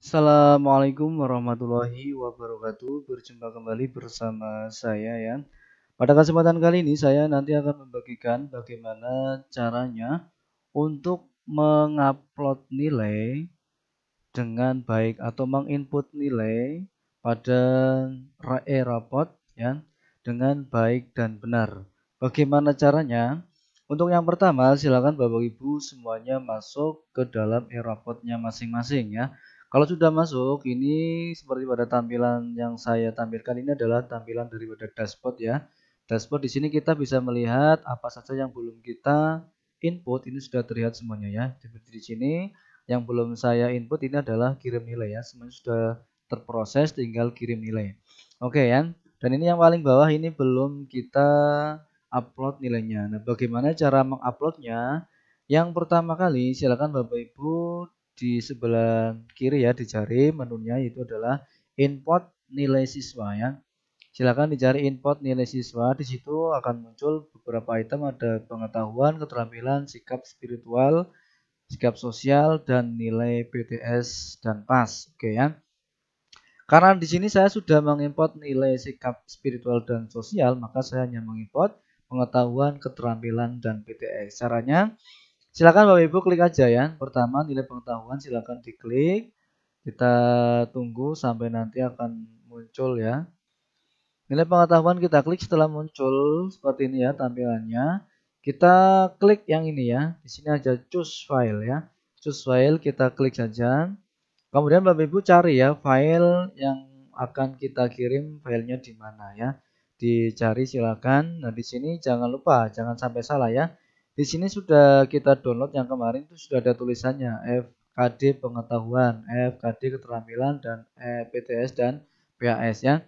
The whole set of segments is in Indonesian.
Assalamualaikum warahmatullahi wabarakatuh. Berjumpa kembali bersama saya ya. Pada kesempatan kali ini saya nanti akan membagikan bagaimana caranya untuk mengupload nilai dengan baik atau menginput nilai pada RAE eh, rapot ya dengan baik dan benar. Bagaimana caranya? Untuk yang pertama silakan Bapak Ibu semuanya masuk ke dalam e masing-masing ya. Kalau sudah masuk, ini seperti pada tampilan yang saya tampilkan ini adalah tampilan dari daripada dashboard ya. Dashboard di sini kita bisa melihat apa saja yang belum kita input, ini sudah terlihat semuanya ya. Seperti di sini yang belum saya input ini adalah kirim nilai ya. Semuanya sudah terproses, tinggal kirim nilai. Oke ya. Dan ini yang paling bawah ini belum kita upload nilainya. Nah, bagaimana cara menguploadnya? Yang pertama kali silakan Bapak Ibu di sebelah kiri ya dicari menunya itu adalah import nilai siswa ya. Silakan dicari import nilai siswa. Di situ akan muncul beberapa item ada pengetahuan, keterampilan, sikap spiritual, sikap sosial dan nilai PTS dan PAS. Oke ya. Karena di sini saya sudah mengimport nilai sikap spiritual dan sosial, maka saya hanya mengimport pengetahuan, keterampilan dan PTS Caranya Silakan Bapak Ibu klik aja ya. Pertama nilai pengetahuan silakan diklik. Kita tunggu sampai nanti akan muncul ya. Nilai pengetahuan kita klik setelah muncul seperti ini ya tampilannya. Kita klik yang ini ya. Di sini aja choose file ya. Choose file kita klik saja. Kemudian Bapak Ibu cari ya file yang akan kita kirim filenya di mana ya. Dicari silakan. Nah di sini jangan lupa jangan sampai salah ya. Di sini sudah kita download yang kemarin itu sudah ada tulisannya FKD pengetahuan, FKD keterampilan dan eh, PTS dan PAS ya.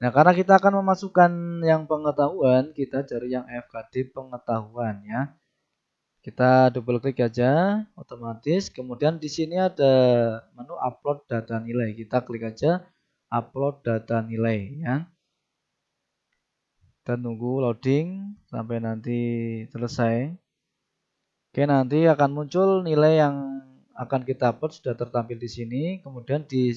Nah, karena kita akan memasukkan yang pengetahuan, kita cari yang FKD pengetahuan ya. Kita double klik aja otomatis. Kemudian di sini ada menu upload data nilai. Kita klik aja upload data nilai ya. Kita tunggu loading sampai nanti selesai. Oke, nanti akan muncul nilai yang akan kita upload sudah tertampil di sini. Kemudian di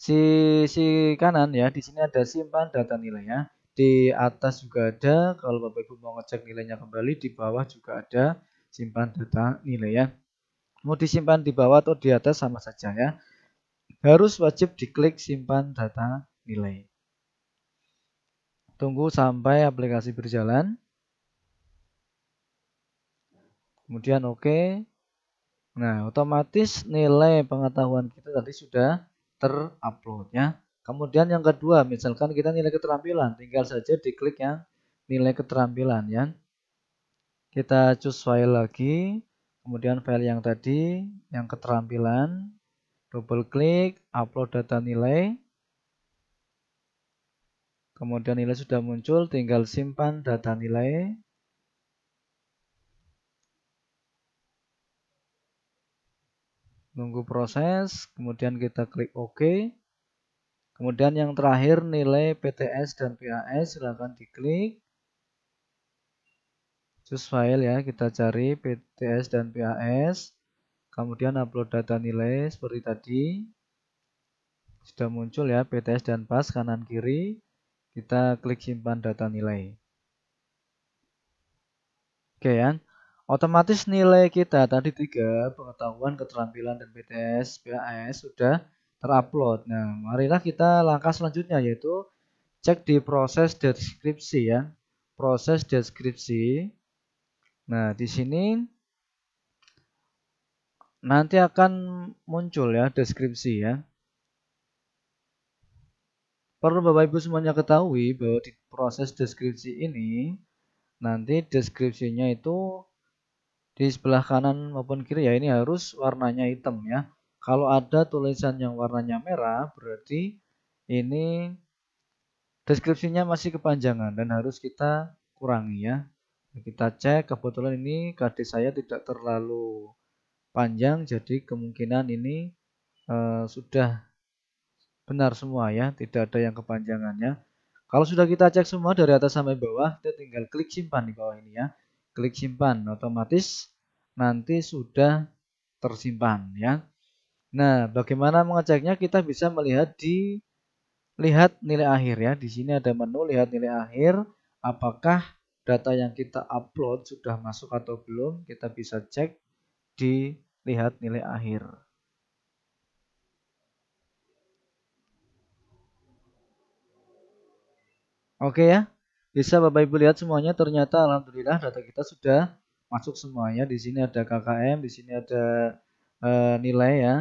sisi kanan ya, di sini ada simpan data nilainya. Di atas juga ada, kalau Bapak Ibu mau ngecek nilainya kembali, di bawah juga ada simpan data nilai ya. Mau disimpan di bawah atau di atas sama saja ya. Harus wajib diklik simpan data nilai. Tunggu sampai aplikasi berjalan kemudian oke okay. nah otomatis nilai pengetahuan kita tadi sudah terupload ya kemudian yang kedua misalkan kita nilai keterampilan tinggal saja diklik yang nilai keterampilan ya kita choose file lagi kemudian file yang tadi yang keterampilan double klik upload data nilai kemudian nilai sudah muncul tinggal simpan data nilai nunggu proses kemudian kita klik OK kemudian yang terakhir nilai PTS dan PAS silahkan diklik choose file ya kita cari PTS dan PAS kemudian upload data nilai seperti tadi sudah muncul ya PTS dan PAS kanan kiri kita klik simpan data nilai oke ya Otomatis nilai kita tadi tiga pengetahuan, keterampilan dan PTS PAS sudah terupload. Nah, marilah kita langkah selanjutnya yaitu cek di proses deskripsi ya. Proses deskripsi. Nah, di sini nanti akan muncul ya deskripsi ya. Perlu Bapak Ibu semuanya ketahui bahwa di proses deskripsi ini nanti deskripsinya itu di sebelah kanan maupun kiri ya ini harus warnanya hitam ya kalau ada tulisan yang warnanya merah berarti ini deskripsinya masih kepanjangan dan harus kita kurangi ya kita cek kebetulan ini KD saya tidak terlalu panjang jadi kemungkinan ini e, sudah benar semua ya tidak ada yang kepanjangannya kalau sudah kita cek semua dari atas sampai bawah kita tinggal klik simpan di bawah ini ya klik simpan otomatis nanti sudah tersimpan ya nah bagaimana mengeceknya kita bisa melihat di lihat nilai akhir ya di sini ada menu lihat nilai akhir apakah data yang kita upload sudah masuk atau belum kita bisa cek di lihat nilai akhir Oke okay ya. Bisa Bapak Ibu lihat semuanya ternyata alhamdulillah data kita sudah masuk semuanya. Di sini ada KKM, di sini ada e, nilai ya,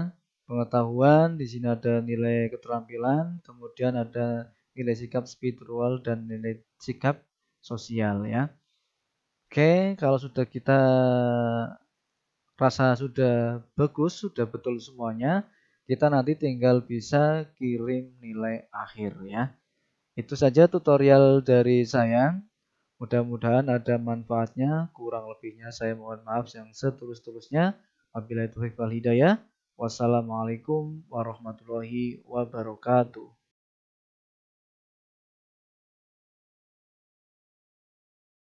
pengetahuan, di sini ada nilai keterampilan, kemudian ada nilai sikap spiritual dan nilai sikap sosial ya. Oke, kalau sudah kita rasa sudah bagus, sudah betul semuanya, kita nanti tinggal bisa kirim nilai akhir ya. Itu saja tutorial dari saya. Mudah-mudahan ada manfaatnya. Kurang lebihnya saya mohon maaf yang setulus-tulusnya. Wabillahi taufiq wal hidayah. Wassalamualaikum warahmatullahi wabarakatuh.